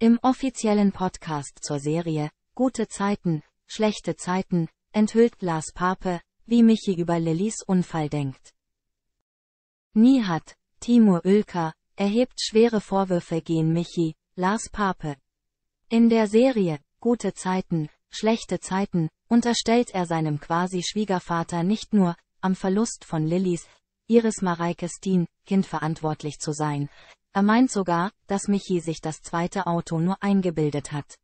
Im offiziellen Podcast zur Serie Gute Zeiten, schlechte Zeiten enthüllt Lars Pape, wie Michi über Lillys Unfall denkt. Nie hat Timur Ülker, erhebt schwere Vorwürfe gegen Michi, Lars Pape. In der Serie Gute Zeiten, schlechte Zeiten unterstellt er seinem quasi Schwiegervater nicht nur, am Verlust von Lillys, Iris Mareike Steen, Kind verantwortlich zu sein, er meint sogar, dass Michi sich das zweite Auto nur eingebildet hat.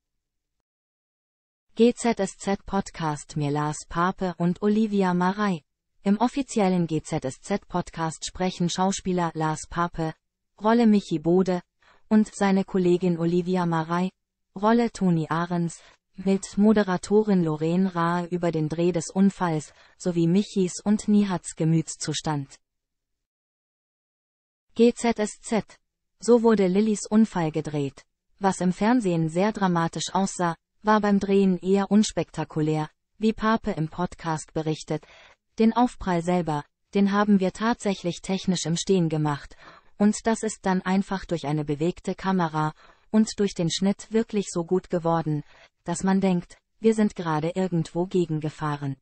GZSZ Podcast mir Lars Pape und Olivia Marei. Im offiziellen GZSZ Podcast sprechen Schauspieler Lars Pape, Rolle Michi Bode, und seine Kollegin Olivia Marei, Rolle Toni Ahrens, mit Moderatorin Lorraine Rahe über den Dreh des Unfalls, sowie Michis und Nihats Gemütszustand. GZSZ so wurde Lillys Unfall gedreht. Was im Fernsehen sehr dramatisch aussah, war beim Drehen eher unspektakulär, wie Pape im Podcast berichtet. Den Aufprall selber, den haben wir tatsächlich technisch im Stehen gemacht, und das ist dann einfach durch eine bewegte Kamera und durch den Schnitt wirklich so gut geworden, dass man denkt, wir sind gerade irgendwo gegengefahren.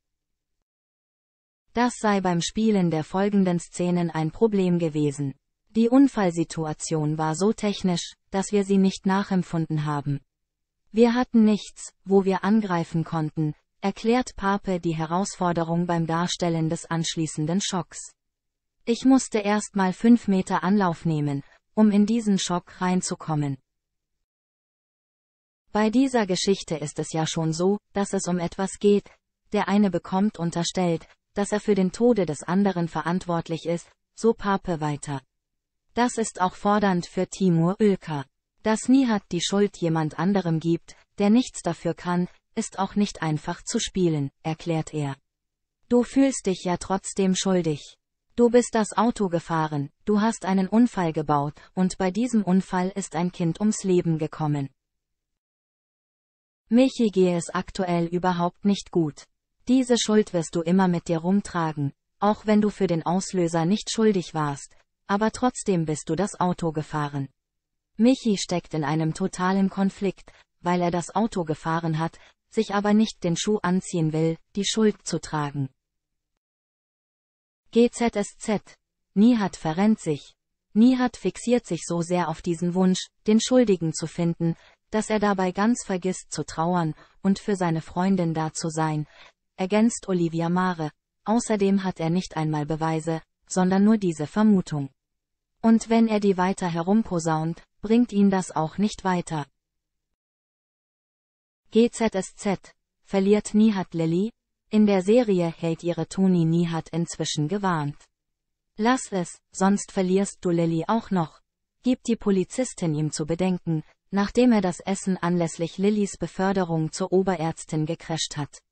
Das sei beim Spielen der folgenden Szenen ein Problem gewesen. Die Unfallsituation war so technisch, dass wir sie nicht nachempfunden haben. Wir hatten nichts, wo wir angreifen konnten, erklärt Pape die Herausforderung beim Darstellen des anschließenden Schocks. Ich musste erstmal fünf Meter Anlauf nehmen, um in diesen Schock reinzukommen. Bei dieser Geschichte ist es ja schon so, dass es um etwas geht, der eine bekommt unterstellt, dass er für den Tode des anderen verantwortlich ist, so Pape weiter. Das ist auch fordernd für Timur Ülker. Dass nie hat die Schuld jemand anderem gibt, der nichts dafür kann, ist auch nicht einfach zu spielen, erklärt er. Du fühlst dich ja trotzdem schuldig. Du bist das Auto gefahren, du hast einen Unfall gebaut, und bei diesem Unfall ist ein Kind ums Leben gekommen. Michi gehe es aktuell überhaupt nicht gut. Diese Schuld wirst du immer mit dir rumtragen, auch wenn du für den Auslöser nicht schuldig warst, aber trotzdem bist du das Auto gefahren. Michi steckt in einem totalen Konflikt, weil er das Auto gefahren hat, sich aber nicht den Schuh anziehen will, die Schuld zu tragen. GZSZ. Nihat verrennt sich. Nihat fixiert sich so sehr auf diesen Wunsch, den Schuldigen zu finden, dass er dabei ganz vergisst zu trauern und für seine Freundin da zu sein, ergänzt Olivia Mare. Außerdem hat er nicht einmal Beweise, sondern nur diese Vermutung. Und wenn er die weiter herumposaunt, bringt ihn das auch nicht weiter. GZSZ. Verliert Nihat Lilly? In der Serie hält ihre Toni Nihat inzwischen gewarnt. Lass es, sonst verlierst du Lilly auch noch. Gibt die Polizistin ihm zu bedenken, nachdem er das Essen anlässlich Lillys Beförderung zur Oberärztin gecrasht hat.